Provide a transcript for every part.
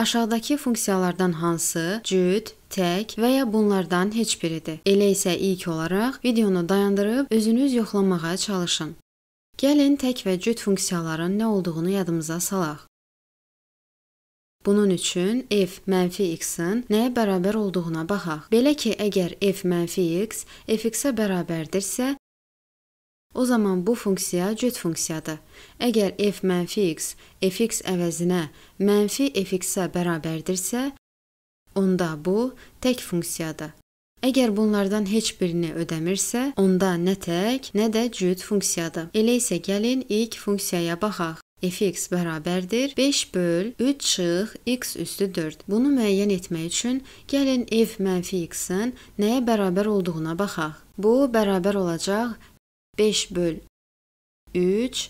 Aşağıdakı funksiyalardan hansı cüt, tək və ya bunlardan heç biridir. Elə isə ilk olaraq videonu dayandırıb özünüz yoxlamağa çalışın. Gəlin tək və cüt funksiyaların nə olduğunu yadımıza salaq. Bunun üçün f mənfi x-in nəyə bərabər olduğuna baxaq. Belə ki, əgər f mənfi x f x-ə bərabərdirsə, O zaman bu funksiya cüt funksiyadır. Əgər f mənfi x fx əvəzinə mənfi fx-ə bərabərdirsə, onda bu tək funksiyadır. Əgər bunlardan heç birini ödəmirsə, onda nə tək, nə də cüt funksiyadır. Elə isə gəlin ilk funksiyaya baxaq fx bərabərdir 5 böl 3 çıx x üstü 4. Bunu müəyyən etmək üçün gəlin f mənfi x-in nəyə bərabər olduğuna baxaq. Bu bərabər olacaq 5 böl 3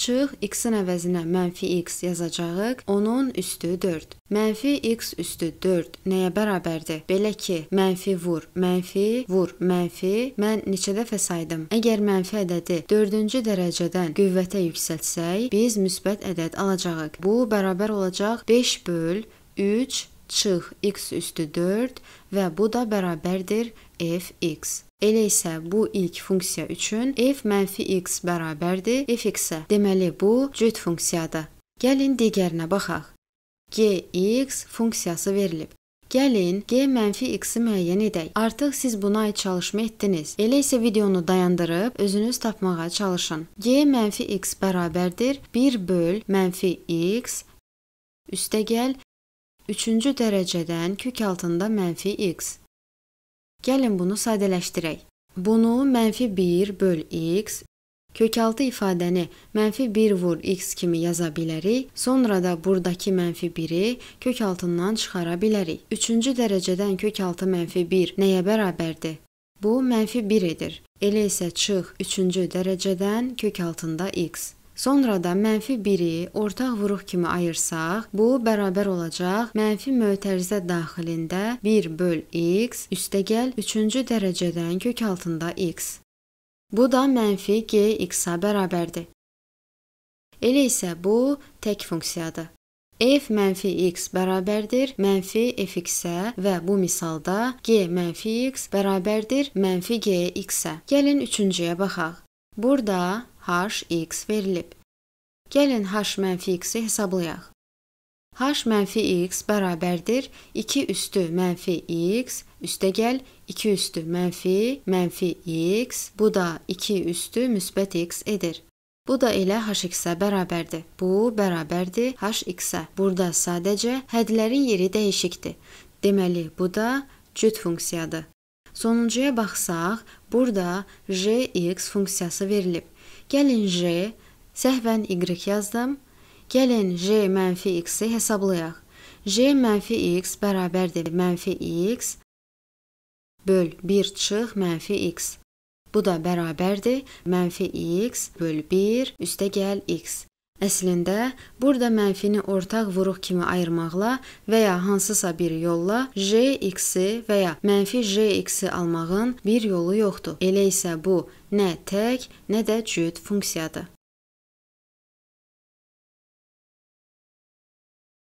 Çıx x-in əvəzinə mənfi x yazacağıq. Onun üstü 4. Mənfi x üstü 4 nəyə bərabərdir? Belə ki, mənfi vur, mənfi vur, mənfi. Mən neçə dəfə saydım? Əgər mənfi ədədi 4-cü dərəcədən qüvvətə yüksəltsək, biz müsbət ədəd alacağıq. Bu bərabər olacaq 5 böl 3 çıx x üstü 4 və bu da bərabərdir f x. Elə isə bu ilk funksiya üçün f mənfi x bərabərdir f(x-ə. Deməli bu cüt funksiyadır. Gəlin digərinə baxaq. gx funksiyası verilib. Gəlin g mənfi x-i müəyyən edək. Artıq siz buna aid çalışma etdiniz. Elə isə videonu dayandırıb özünüz tapmağa çalışın. g mənfi x bərabərdir 1 böl mənfi x üstəgəl 3-cü dərəcədən kök altında mənfi x. Gəlin bunu sadələşdirək. Bunu mənfi 1 böl x kökaltı ifadəni mənfi 1 vur x kimi yaza bilərik. Sonra da buradakı mənfi 1-i kökaltından çıxara bilərik. Üçüncü dərəcədən kökaltı mənfi 1 nəyə bərabərdir? Bu mənfi 1 edir. Elə isə çıx üçüncü dərəcədən kökaltında x. Sonra da mənfi 1-i ortaq vuruq kimi ayırsaq, bu bərabər olacaq mənfi mötərizə daxilində 1/x üstəgəl 3-cü dərəcədən kök altında x. Bu da mənfi g-x-a bərabərdir. Elə isə bu tək funksiyadır. f mənfi x bərabərdir mənfi f-x-ə və bu misalda g mənfi x bərabərdir mənfi g-x-ə. Gəlin üçüncüyə baxaq. Burada hx verilib. Gəlin h mənfi x-i hesablayaq. h mənfi x bərabərdir 2 üstü mənfi x üstəgəl 2 üstü mənfi mənfi x, bu da 2 üstü müsbət x edir. Bu da elə hx-ə bərabərdir. Bu bərabərdir hx-ə. Burada sadəcə hədlərin yeri dəyişikdir. Deməli, bu da cüt funksiyadır. Sonuncuya baxsaq, burada jx funksiyası verilib. Gəlin j, səhvən y yazdım. Gəlin j mənfi x-i hesablayaq. j mənfi x bərabərdir mənfi x böl 1 çıx mənfi x. Bu da bərabərdir mənfi x böl 1 üstə gəl x. Əslində, burada mənfini ortaq vuruq kimi ayırmaqla və ya hansısa bir yolla j-x-i və ya mənfi j-x-i almağın bir yolu yoxdur. Elə isə bu nə tək, nə də cüt funksiyadır.